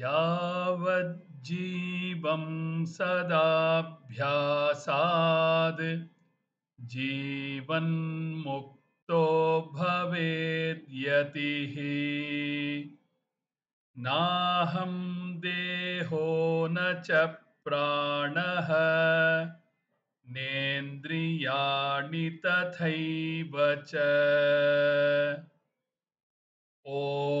यावज्जीवं सदाभ्यासाद् जीवन्मुक्तो भवेद्यतिः नाहं देहो न च प्राणः नेन्द्रियाणि तथैव च ॐ